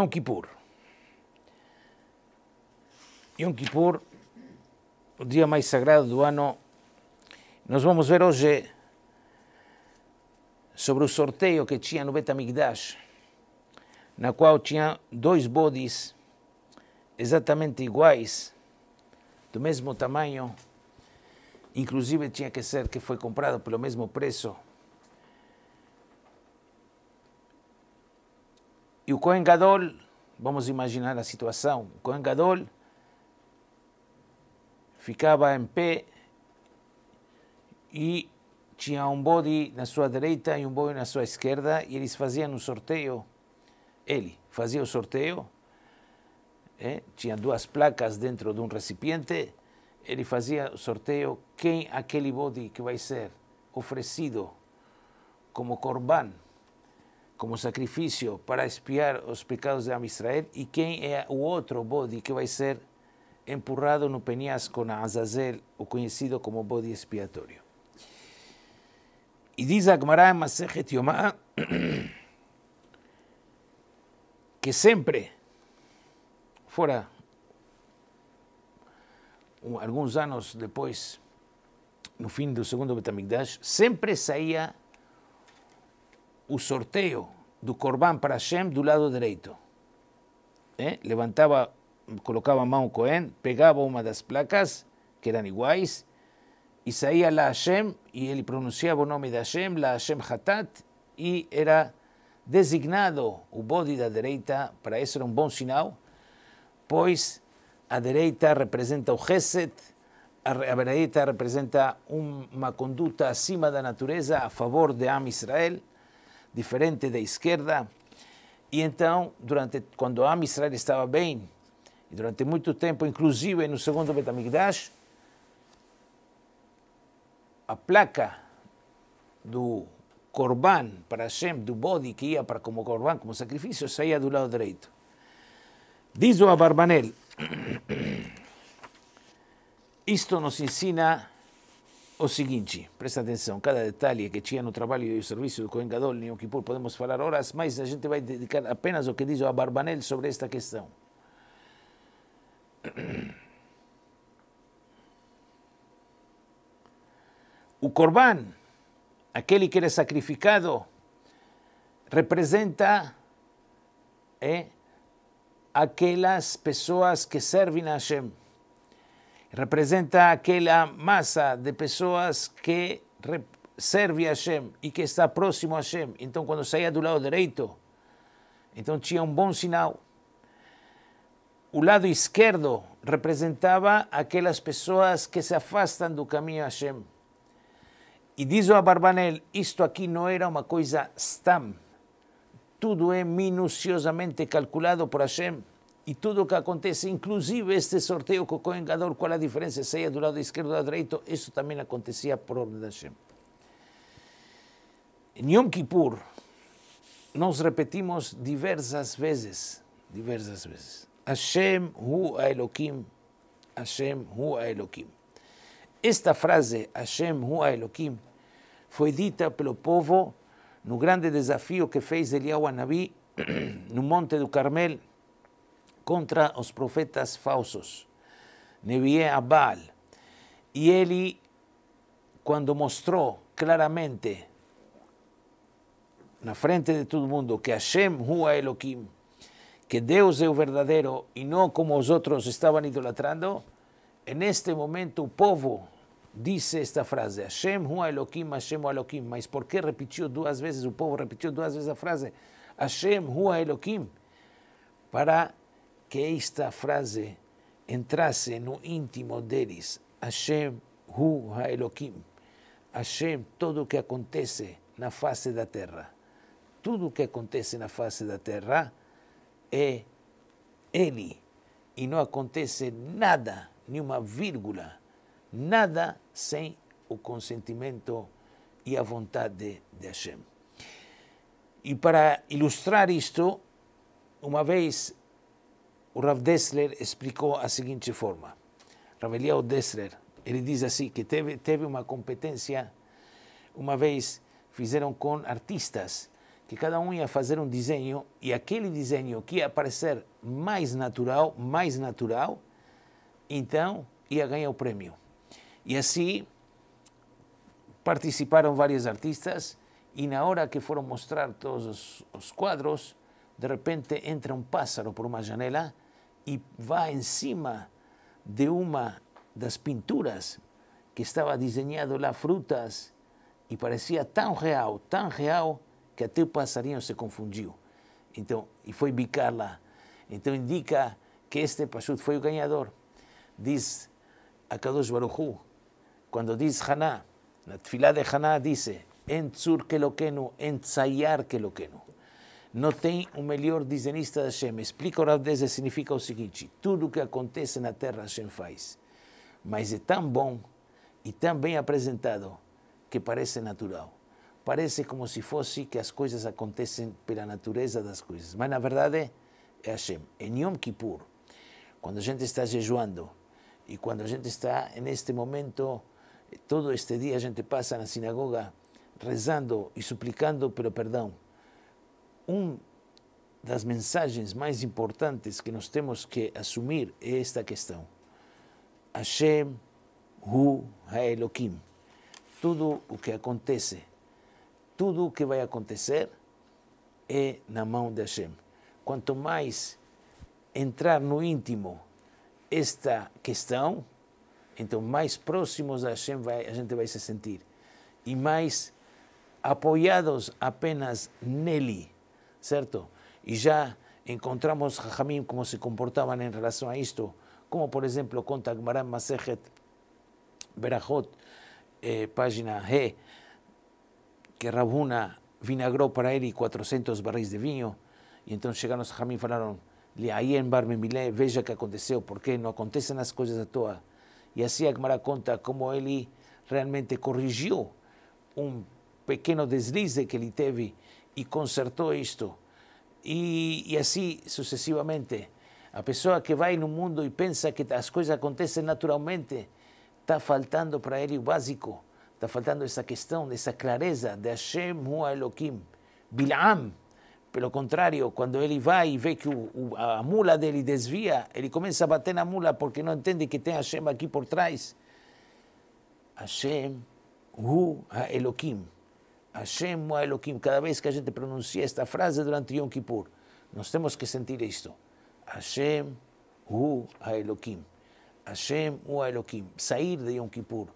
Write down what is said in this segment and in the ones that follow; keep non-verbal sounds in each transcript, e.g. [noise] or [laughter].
Yom Kippur. Yom Kippur, o dia mais sagrado do ano, nós vamos ver hoje sobre o sorteio que tinha no Betamigdash, na qual tinha dois bodies exatamente iguais, do mesmo tamanho, inclusive tinha que ser que foi comprado pelo mesmo preço E o Cohen Gadol, vamos imaginar a situação, o Cohen Gadol ficava em pé e tinha um body na sua direita e um body na sua esquerda e eles faziam um sorteio. Ele fazia o sorteio, é? tinha duas placas dentro de um recipiente, ele fazia o sorteio quem aquele body que vai ser oferecido como corban como sacrifício para expiar os pecados de Amisrael e quem é o outro bode que vai ser empurrado no penhasco na Azazel, o conhecido como bode expiatório. E diz Agmará em Masechet Yomá [clears throat] que sempre, fora alguns anos depois, no fim do segundo Betamigdash, sempre saía o sorteio do Corban para Hashem do lado direito. É? Eh? Levantava, colocava a mão Cohen, pegava uma das placas, que eram iguais, e saía lá Hashem, e ele pronunciava o nome de Hashem, lá Hashem Hatat, e era designado o bode da direita, para isso era um bom sinal, pois a direita representa o Geset, a direita representa uma conduta acima da natureza a favor de Am Israel, diferente da esquerda. E então, durante, quando a Israel estava bem, e durante muito tempo, inclusive no segundo Betamigdash, a placa do Corban para Hashem, do body que ia para como Corban, como sacrifício, saía do lado direito. Diz o Abarbanel, [coughs] isto nos ensina o seguinte, presta atenção, cada detalhe que tinha no trabalho e o serviço do Cohen Gadol, Neo Kippur, podemos falar horas, mas a gente vai dedicar apenas o que diz o Abarbanel sobre esta questão. O Corban, aquele que era sacrificado, representa é, aquelas pessoas que servem a Hashem representa aquela massa de pessoas que serve a Hashem e que está próximo a Hashem. Então, quando saía do lado direito, então tinha um bom sinal. O lado esquerdo representava aquelas pessoas que se afastam do caminho a Hashem. E diz o Abarbanel, isto aqui não era uma coisa stam. Tudo é minuciosamente calculado por Hashem. Y todo lo que acontece, inclusive este sorteo con o Coengador, qual a diferença, se do lado izquierdo o do lado direito, isso também por orden de Hashem. En Yom Kippur, nos repetimos diversas veces, diversas veces. Hashem hu Elohim, Hashem hu Elohim. Esta frase, Hashem hu Elohim, fue dita pelo povo el grande desafío que fez Eliyahu [clears throat] en el Monte do Carmel contra los profetas falsos. Nevié a Y él. Cuando mostró mostró claramente la frente de todo el mundo que Hashem Hua Elohim, que Dios es el verdadero y no como los otros estaban idolatrando, este momento el pueblo. Dice esta frase: Hashem Hua Elohim, Hashem Hua Elohim. Mas por qué repitió dos veces. El pueblo repitió dos veces la frase: Hashem Hua Elohim, para que esta frase entrasse no íntimo deles. Hashem Hu HaElohim. Hashem, tudo o que acontece na face da terra. Tudo o que acontece na face da terra é Ele. E não acontece nada, nenhuma vírgula, nada sem o consentimento e a vontade de Hashem. E para ilustrar isto, uma vez o Rav Dessler explicou a seguinte forma. Rav Eliyahu Dessler, ele diz assim, que teve, teve uma competência, uma vez fizeram com artistas, que cada um ia fazer um desenho e aquele desenho que ia parecer mais natural, mais natural, então ia ganhar o prêmio. E assim participaram vários artistas e na hora que foram mostrar todos os, os quadros, de repente entra un pájaro por una janela y va encima de una de las pinturas que estaba diseñado las frutas y parecía tan real, tan real, que até el passarinho se confundió y fue foi bicar lá. indica que este Pashut fue o ganador dice a Kadosh cuando quando diz Haná, na de Haná, dice En tzur que lo en que lo não tem o melhor desenhista Hashem. Explica o Rav significa o seguinte, tudo o que acontece na Terra Hashem faz, mas é tão bom e tão bem apresentado que parece natural. Parece como se fosse que as coisas acontecem pela natureza das coisas, mas na verdade é Hashem. É em Yom Kippur, quando a gente está jejuando e quando a gente está neste momento, todo este dia a gente passa na sinagoga rezando e suplicando pelo perdão um das mensagens mais importantes que nós temos que assumir é esta questão. Hashem Hu HaElohim. Tudo o que acontece, tudo o que vai acontecer é na mão de Hashem. Quanto mais entrar no íntimo esta questão, então mais próximos a Hashem vai, a gente vai se sentir e mais apoiados apenas nele Cierto, y ya encontramos Jajamim cómo se comportaban en relación a esto como por ejemplo conta Gmarán Masejet Berahot eh, página G, que Rabuna vinagró para y 400 barriles de vino y entonces llegaron a hablaron le ahí en Bar Milé, veja que aconteceu, porque no acontecen las cosas a toa. Y así Agmará conta cómo él realmente corrigió un pequeño deslize que él teve e consertou isto. E, e assim sucessivamente. A pessoa que vai no mundo e pensa que as coisas acontecem naturalmente, está faltando para ele o básico. Está faltando essa questão, essa clareza de Hashem Hu Elohim. Bilam, pelo contrário, quando ele vai e vê que o, o, a mula dele desvia, ele começa a bater na mula porque não entende que tem Hashem aqui por trás. Hashem Hu Elohim. Hashem Elohim, cada vez que a gente pronuncia esta frase durante Yom Kippur, nos tenemos que sentir esto. Hashem Hu Elohim. Hashem Hu Elohim. Sair de Yom Kippur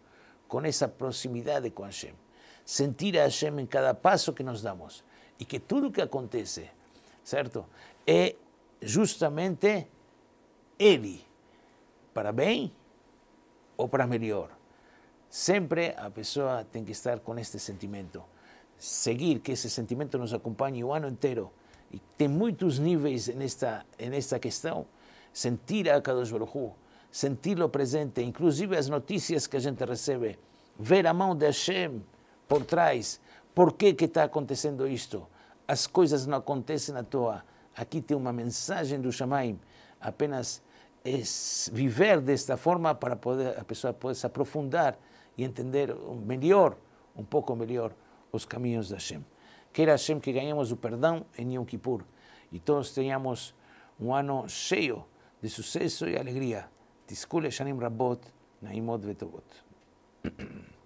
con esa proximidad de con Hashem. Sentir a Hashem en cada paso que nos damos y que todo lo que acontece, ¿cierto? Es justamente Ele, para bien o para mejor siempre a persona tiene que estar con este sentimiento seguir que esse sentimento nos acompanhe o ano inteiro. E tem muitos níveis nesta, nesta questão. Sentir a Kadosh Baruch senti-lo presente, inclusive as notícias que a gente recebe, ver a mão de Hashem por trás, por que que está acontecendo isto? As coisas não acontecem à toa. Aqui tem uma mensagem do Shamaim, apenas é viver desta forma para poder a pessoa poder se aprofundar e entender melhor, um pouco melhor os caminhos de Hashem. Queira Hashem que ganhemos o perdão em Yom Kippur e todos tenhamos um ano cheio de sucesso e alegria. Tiskul Shanim Rabot, Naimot Vetovot. [clears throat]